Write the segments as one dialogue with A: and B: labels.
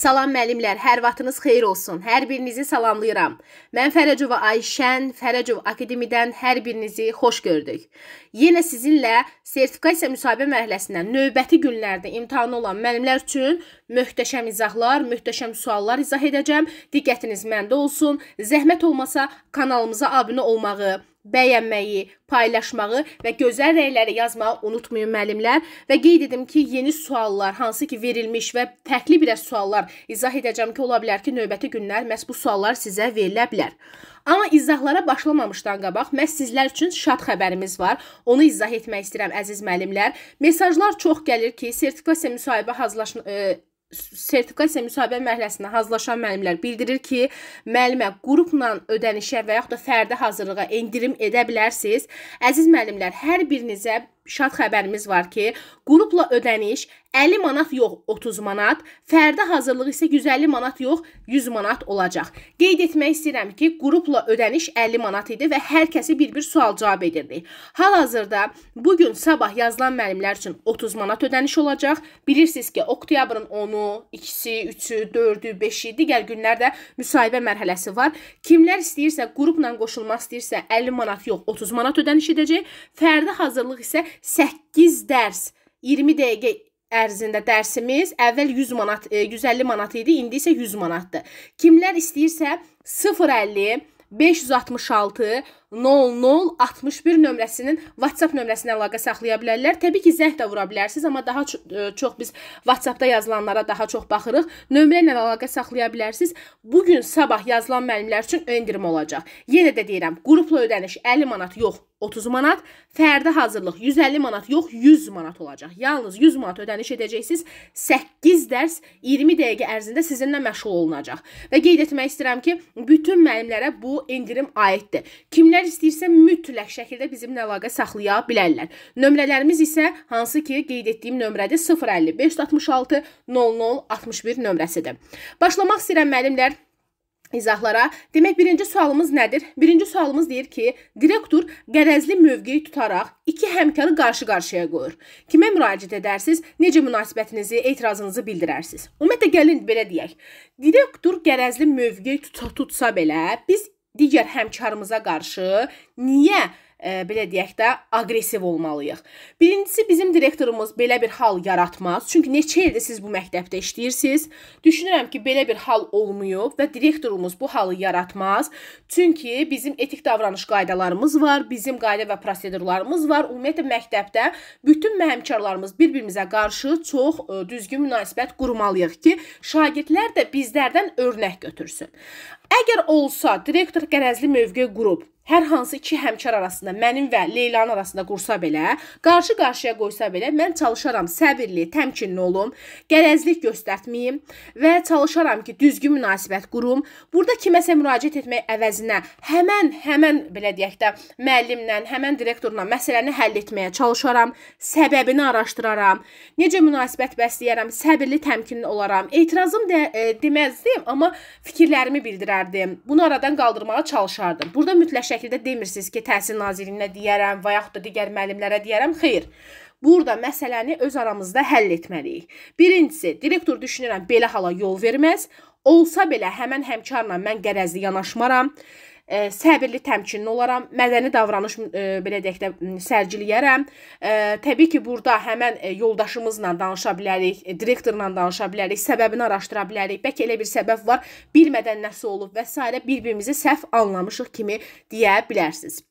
A: Salam müəllimlər, hər vaxtınız xeyir olsun. Hər birinizi salamlayıram. Mən Fərəcova Ayşən, Fərəcov Akademiyadan hər birinizi xoş gördük. Yenə sizinlə sertifikasiya müsahibə mərhələsindən növbəti günlərdə imtahan olan müəllimlər üçün möhtəşəm izahlar, möhtəşəm suallar izah edəcəm. Diqqətiniz məndə olsun. Zəhmət olmasa kanalımıza abunə olmağı bəyənməyi, paylaşmağı və gözəl rəyləri yazmağı unutmayın müəllimlər. Və qeyd edim ki, yeni suallar, hansı ki verilmiş və fərqli bir az suallar izah edəcəm ki, ola bilər ki, növbəti günlər məhz bu suallar sizə verilə bilər. Amma izahlara başlamamışdan qabaq məhz sizlər üçün şad xəbərimiz var. Onu izah etmək istəyirəm əziz müəllimlər. Mesajlar çox gəlir ki, sertifikasiya müsahibə hazırlaşma e, sertifikasiya müsahibə mərhələsinə hazırlaşan müəllimlər bildirir ki, müəllimə qrupla ödənişə və yaxud da fərdi hazırlığa endirim edə bilərsiniz. Əziz müəllimlər, hər birinizə şad xəbərimiz var ki, qrupla ödəniş 50 manat yox, 30 manat, fərdi hazırlığı isə 150 manat yox, 100 manat olacaq. Qeyd etmək istəyirəm ki, qrupla ödəniş 50 manat idi və hər kəsi bir-bir sual cavab edirdik. Hal-hazırda bu gün sabah yazılan müəllimlər üçün 30 manat ödəniş olacaq. Bilirsiniz ki, oktyabrın 10-u, 2-si, 3-ü, 4-ü, 5-i, digər günlərdə müsahibə mərhələsi var. Kimlər istəyirsə, qrupla qoşulmaq istəyirsə 50 manat yox, 30 manat ödəniş edəcək. Fərdi hazırlıq isə 8 dərs 20 dəqiqə ərzində dərsimiz əvvəl 100 manat 150 e, manat idi, indi isə 100 manatdır. Kimlər istəyirsə 050 566 0061 nömrəsinin WhatsApp nömrəsinə əlaqə saxlaya bilərlər. Təbii ki, zəng də vura bilərsiniz, amma daha çox, e, çox biz WhatsApp-da yazılanlara daha çox baxırıq. Nömrə ilə əlaqə saxlaya bilərsiniz. Bu gün sabah yazılan müəllimlər üçün endirim olacaq. Yenə də deyirəm, qrupla ödəniş 50 manat yox, 30 manat, fərdi hazırlıq 150 manat yox, 100 manat olacaq. Yalnız 100 manat ödəniş edəcəksiniz. 8 dərs 20 dəqiqə ərzində sizinlə məşğul olunacaq. Və qeyd etmək istəyirəm ki, bütün müəllimlərə bu endirim aiddir. Kimlər Kimlər istəyirsə mütləq şəkildə bizimlə əlaqə saxlaya bilərlər. Nömrələrimiz isə hansı ki, qeyd etdiyim nömrədir 055 66 00 61 nömrəsidir. Başlamaq istəyirəm müəllimlər izahlara. Demək, birinci sualımız nədir? Birinci sualımız deyir ki, direktor qərəzli mövqeyi tutaraq iki həmkarı qarşı-qarşıya qoyur. Kimə müraciət edərsiniz? Necə münasibətinizi, etirazınızı bildirərsiniz? Ümumiyyətlə gəlin belə deyək. Direktor qərəzli mövqeyi tutsa, tutsa belə, biz digər həmkarımıza qarşı niyə ə, e, belə deyək də, aqressiv olmalıyıq. Birincisi bizim direktorumuz belə bir hal yaratmaz. Çünki neçə ildir siz bu məktəbdə işləyirsiniz? Düşünürəm ki, belə bir hal olmuyub və direktorumuz bu halı yaratmaz. Çünki bizim etik davranış qaydalarımız var, bizim qayda və prosedurlarımız var. Ümumiyyətlə məktəbdə bütün məmkarlarımız bir-birimizə qarşı çox ə, e, düzgün münasibət qurmalıyıq ki, şagirdlər də bizlərdən örnək götürsün. Əgər olsa, direktor qərəzli mövqe qurub, hər hansı iki həmkar arasında, mənim və Leylanın arasında qursa belə, qarşı-qarşıya qoysa belə, mən çalışaram səbirli, təmkinli olum, qərəzlik göstərtməyim və çalışaram ki, düzgün münasibət qurum. Burada kiməsə müraciət etmək əvəzinə həmən, həmən belə deyək də, müəllimlə, həmən direktorla məsələni həll etməyə çalışaram, səbəbini araşdıraram, necə münasibət bəsləyərəm, səbirli, təmkinli olaram. Etirazım də e, deməzdim, amma fikirlərimi bildirərdim. Bunu aradan qaldırmağa çalışardım. Burada mütləq şəkildə şəkildə demirsiniz ki, təhsil nazirliyinə deyərəm və yaxud da digər müəllimlərə deyərəm. Xeyr. Burada məsələni öz aramızda həll etməliyik. Birincisi, direktor düşünürəm belə hala yol verməz. Olsa belə həmin həmkarla mən qərəzli yanaşmaram e, səbirli təmkinli olaram, mədəni davranış e, belə deyək də sərgiləyərəm. E, təbii ki, burada həmin e, yoldaşımızla danışa bilərik, e, direktorla danışa bilərik, səbəbini araşdıra bilərik. Bəlkə elə bir səbəb var, bilmədən nəsə olub və s. bir-birimizi səhv anlamışıq kimi deyə bilərsiniz.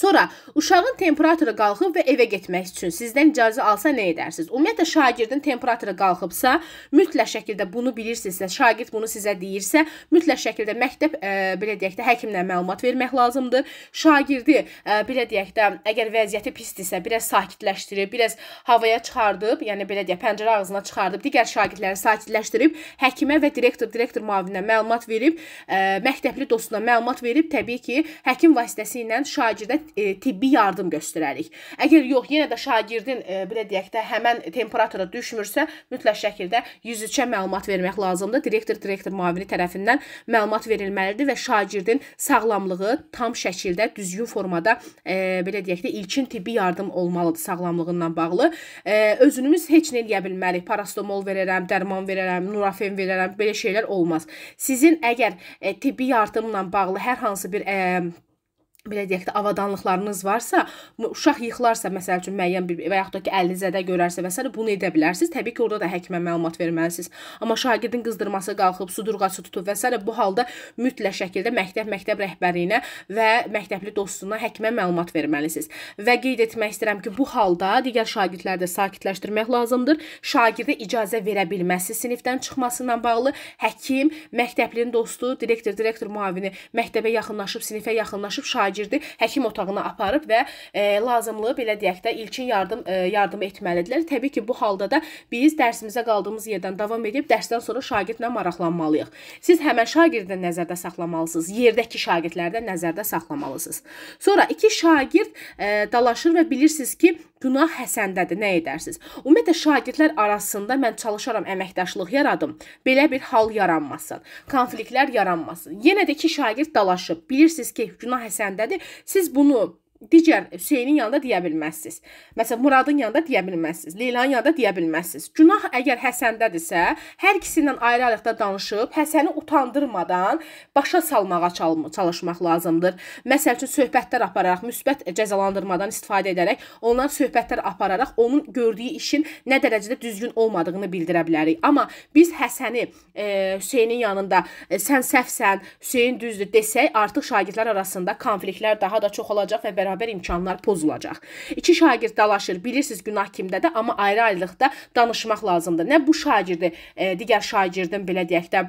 A: Sonra uşağın temperaturu qalxıb və evə getmək üçün sizdən icazə alsa nə edərsiniz? Ümumiyyətlə şagirdin temperaturu qalxıbsa, mütləq şəkildə bunu bilirsinizsə, şagird bunu sizə deyirsə, mütləq şəkildə məktəb ə, e, belə deyək də həkimlə məlumat vermək lazımdır. Şagirdi ə, e, belə deyək də əgər vəziyyəti pisdirsə, biraz sakitləşdirib, biraz havaya çıxardıb, yəni belə deyək pəncərə ağzına çıxardıb, digər şagirdləri sakitləşdirib, həkimə və direktor, direktor müavininə məlumat verib, ə, e, məktəbli dostuna məlumat verib, təbii ki, həkim vasitəsilə şagirdə e, tibbi yardım göstərərik. Əgər yox, yenə də şagirdin e, belə deyək də həmin temperatura düşmürsə, mütləq şəkildə yüzüçə məlumat vermək lazımdır. Direktor direktor müavini tərəfindən məlumat verilməlidir və şagirdin sağlamlığı tam şəkildə düzgün formada e, belə deyək də ilkin tibbi yardım olmalıdır sağlamlığından bağlı. E, özünüz heç nə eləyə bilmərik. Parastomol verərəm, dərman verərəm, Nurofen verərəm, belə şeylər olmaz. Sizin əgər e, tibbi yardımla bağlı hər hansı bir e, belə deyək də avadanlıqlarınız varsa, uşaq yıxılarsa, məsəl üçün müəyyən bir və yaxud da ki, əlinizə də görərsə və s. bunu edə bilərsiniz. Təbii ki, orada da həkimə məlumat verməlisiniz. Amma şagirdin qızdırması qalxıb, sudurğası tutub və s. bu halda mütləq şəkildə məktəb, məktəb rəhbərliyinə və məktəbli dostuna həkimə məlumat verməlisiniz. Və qeyd etmək istəyirəm ki, bu halda digər şagirdləri də sakitləşdirmək lazımdır. Şagirdə icazə verə bilməsi sinifdən çıxmasından bağlı həkim, məktəblinin dostu, direktor, direktor müavini məktəbə yaxınlaşıb, sinifə yaxınlaşıb şagirdə şagirdi həkim otağına aparıb və e, lazımlı belə deyək də ilkin yardım e, yardım etməlidirlər. Təbii ki, bu halda da biz dərsimizə qaldığımız yerdən davam edib dərsdən sonra şagirdlə maraqlanmalıyıq. Siz həmin şagirdi nəzərdə saxlamalısınız. Yerdəki şagirdlərdə nəzərdə saxlamalısınız. Sonra iki şagird e, dalaşır və bilirsiniz ki, günah Həsəndədir, nə edərsiniz? Ümumiyyətlə şagirdlər arasında mən çalışaram əməkdaşlıq yaradım. Belə bir hal yaranmasın, konfliktlər yaranmasın. Yenə də ki şagird dalaşıb, bilirsiniz ki, günah Həsəndədir. Siz bunu digər Hüseynin yanında deyə bilməzsiniz. Məsələn, Muradın yanında deyə bilməzsiniz, Leylanın yanında deyə bilməzsiniz. Günah əgər Həsəndədirsə, hər ikisindən ayrı-ayrılıqda danışıb Həsəni utandırmadan başa salmağa çalışmaq lazımdır. Məsəl üçün söhbətlər apararaq, müsbət cəzalandırmadan istifadə edərək, ondan söhbətlər apararaq onun gördüyü işin nə dərəcədə düzgün olmadığını bildirə bilərik. Amma biz Həsəni e, Hüseynin yanında e, sən səhvsən, Hüseyn düzdür desək, artıq şagirdlər arasında konfliktlər daha da çox olacaq və bərabər bərabər imkanlar pozulacaq. İki şagird dalaşır. Bilirsiniz günah kimdədir, amma ayrı-ayrılıqda danışmaq lazımdır. Nə bu şagirdi e, digər şagirdin belə deyək də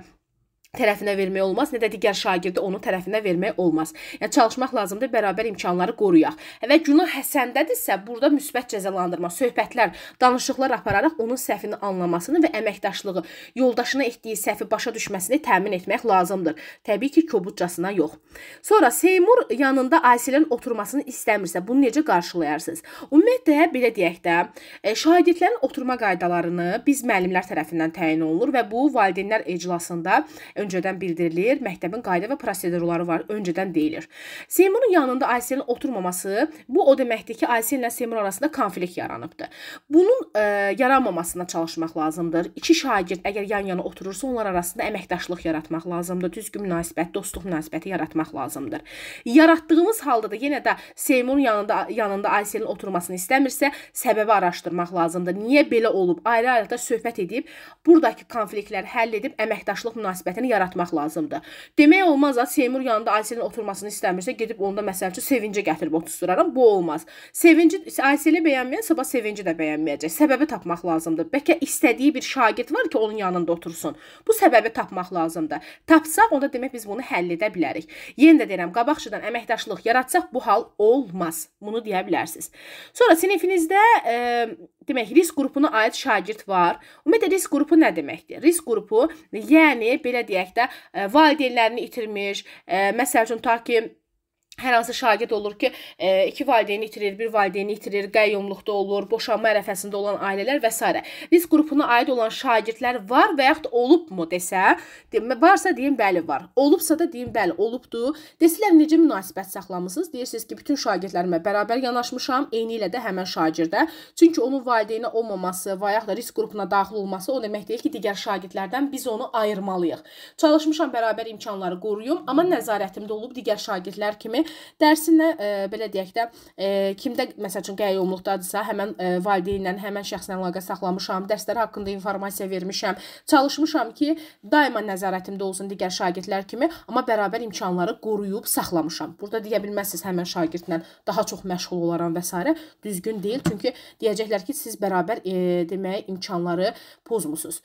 A: tərəfinə vermək olmaz, nə də digər şagirdə onun tərəfinə vermək olmaz. Yəni çalışmaq lazımdır, bərabər imkanları qoruyaq. Və günah həsəndədirsə, burada müsbət cəzalandırma, söhbətlər, danışıqlar apararaq onun səhvini anlamasını və əməkdaşlığı, yoldaşına etdiyi səhvi başa düşməsini təmin etmək lazımdır. Təbii ki, kobudcasına yox. Sonra Seymur yanında Ayselin oturmasını istəmirsə, bunu necə qarşılayarsınız? Ümumiyyətlə belə deyək də, e, şagirdlərin oturma qaydalarını biz müəllimlər tərəfindən təyin olunur və bu valideynlər iclasında e, öncədən bildirilir, məktəbin qayda və prosedurları var, öncədən deyilir. Seymurun yanında Ayselin oturmaması bu o deməkdir ki, Aysellə Seymur arasında konflikt yaranıbdı. Bunun e, yaranmamasına çalışmaq lazımdır. İki şagird əgər yan-yana oturursa, onlar arasında əməkdaşlıq yaratmaq lazımdır, düzgün münasibət, dostluq münasibəti yaratmaq lazımdır. Yaratdığımız halda da yenə də Seymurun yanında yanında Ayselin oturmasını istəmirsə, səbəbi araşdırmaq lazımdır. Niyə belə olub? Ayrı-ayrılıqda söhbət edib, burdakı konfliktləri həll edib əməkdaşlıq münasibətini yaratmaq lazımdır. Demək olmaz da Seymur yanında Ayselin oturmasını istəmirsə, gedib onda məsəl üçün sevincə gətirib otuzduraram. Bu olmaz. Sevinci Ayseli bəyənməyən sabah sevinci də bəyənməyəcək. Səbəbi tapmaq lazımdır. Bəlkə istədiyi bir şagird var ki, onun yanında otursun. Bu səbəbi tapmaq lazımdır. Tapsaq, onda demək biz bunu həll edə bilərik. Yenə də deyirəm, qabaqçıdan əməkdaşlıq yaratsaq bu hal olmaz. Bunu deyə bilərsiniz. Sonra sinifinizdə e, demək risk qrupuna aid şagird var. Ümumiyyətlə risk qrupu nə deməkdir? Risk qrupu yəni belə deyək də e, valideynlərini itirmiş, e, məsəl üçün tutaq ki, Hər hansı şagird olur ki, e, iki valideyni itirir, bir valideyni itirir, qəyyumluqda olur, boşanma ərəfəsində olan ailələr və s. Risk qrupuna aid olan şagirdlər var və yaxud olubmu desə, varsa deyim bəli var. Olubsa da deyim bəli olubdu. Desələr necə münasibət saxlamısınız? Deyirsiniz ki, bütün şagirdlərimə bərabər yanaşmışam, eyni ilə də həmin şagirdə. Çünki onun valideyni olmaması və yaxud da risk qrupuna daxil olması o demək deyil ki, digər şagirdlərdən biz onu ayırmalıyıq. Çalışmışam bərabər imkanları qoruyum, amma nəzarətimdə olub digər şagirdlər kimi kimi dərsinə e, belə deyək də, e, kimdə məsəl üçün qəyi umluqdadırsa, həmən e, valideynlə, həmən şəxslə əlaqə saxlamışam, dərslər haqqında informasiya vermişəm, çalışmışam ki, daima nəzarətimdə olsun digər şagirdlər kimi, amma bərabər imkanları qoruyub saxlamışam. Burada deyə bilməzsiniz həmən şagirdlə daha çox məşğul olaram və s. düzgün deyil, çünki deyəcəklər ki, siz bərabər e, demək imkanları pozmusunuz.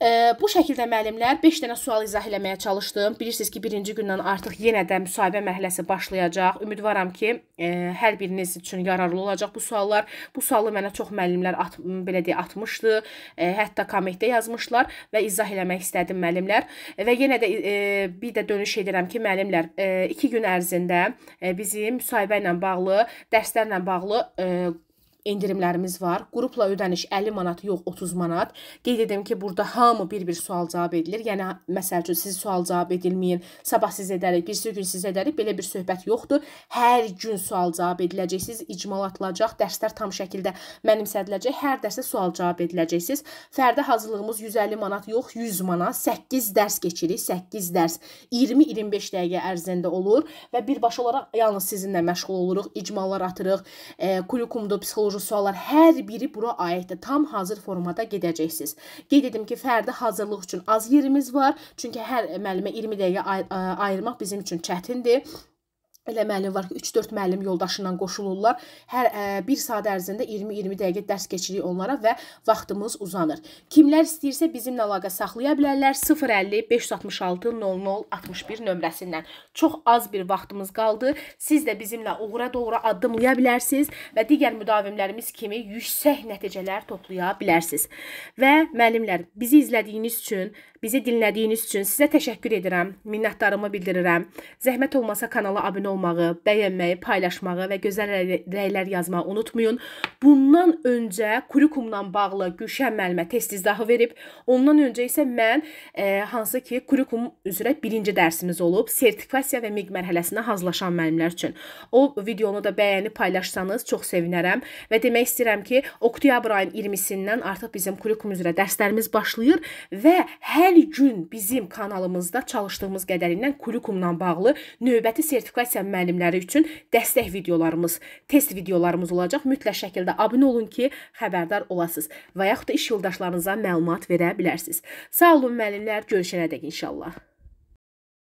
A: E, bu şəkildə müəllimlər 5 dənə sual izah eləməyə çalışdım. Bilirsiniz ki, birinci gündən artıq yenə də müsahibə məhəlləsi başlayacaq hazırlayacaq. Ümidvaram ki, e, hər biriniz üçün yararlı olacaq bu suallar. Bu sualı mənə çox müəllimlər at, belə deyə atmışdı. E, hətta kommentdə yazmışlar və izah eləmək istədim müəllimlər. Və yenə də e, bir də dönüş edirəm ki, müəllimlər 2 e, gün ərzində e, bizi müsahibə ilə bağlı, dərslərlə bağlı e, endirimlərimiz var. Qrupla ödəniş 50 manat yox 30 manat. Qeyd edim ki, burada hamı bir-bir sual cavab edilir. Yəni məsəl üçün siz sual cavab edilməyin. Sabah siz edərik, birisi gün siz edərik. Belə bir söhbət yoxdur. Hər gün sual cavab ediləcəksiniz, icmal atılacaq, dərslər tam şəkildə mənimsədiləcək. Hər dərsə sual cavab ediləcəksiniz. Fərdi hazırlığımız 150 manat yox, 100 manat. 8 dərs keçirik. 8 dərs 20-25 dəqiqə ərzində olur və birbaşa olaraq yalnız sizinlə məşğul oluruq, icmallar atırıq, e, klukumda psixoloji psixoloji suallar hər biri bura aiddir. Tam hazır formada gedəcəksiniz. Qeyd edim ki, fərdi hazırlıq üçün az yerimiz var. Çünki hər müəllimə 20 dəqiqə e, ayırmaq bizim üçün çətindir elə müəllim var ki, 3-4 müəllim yoldaşından qoşulurlar. Hər ə, e, bir saat ərzində 20-20 dəqiqə dərs keçirik onlara və vaxtımız uzanır. Kimlər istəyirsə bizimlə əlaqə saxlaya bilərlər 050 566 00 61 nömrəsindən. Çox az bir vaxtımız qaldı. Siz də bizimlə uğura doğru addımlaya bilərsiniz və digər müdavimlərimiz kimi yüksək nəticələr toplaya bilərsiniz. Və müəllimlər, bizi izlədiyiniz üçün, bizi dinlədiyiniz üçün sizə təşəkkür edirəm. Minnətdarımı bildirirəm. Zəhmət olmasa kanala abunə olmayı olmağı, bəyənməyi, paylaşmağı və gözəl rəylər yazmağı unutmayın. Bundan öncə kurikulumdan bağlı Gülşən müəllimə test izahı verib, ondan öncə isə mən e, hansı ki, kurikulum üzrə birinci dərsimiz olub, sertifikasiya və miq mərhələsinə hazırlaşan müəllimlər üçün. O videonu da bəyənib paylaşsanız çox sevinərəm və demək istəyirəm ki, oktyabr ayının 20-sindən artıq bizim kurikulum üzrə dərslərimiz başlayır və hər gün bizim kanalımızda çalışdığımız qədərindən kurikulumla bağlı növbəti sertifikasiya istəyirsən müəllimləri üçün dəstək videolarımız, test videolarımız olacaq. Mütləq şəkildə abunə olun ki, xəbərdar olasınız və yaxud da iş yoldaşlarınıza məlumat verə bilərsiniz. Sağ olun müəllimlər, görüşənədək inşallah.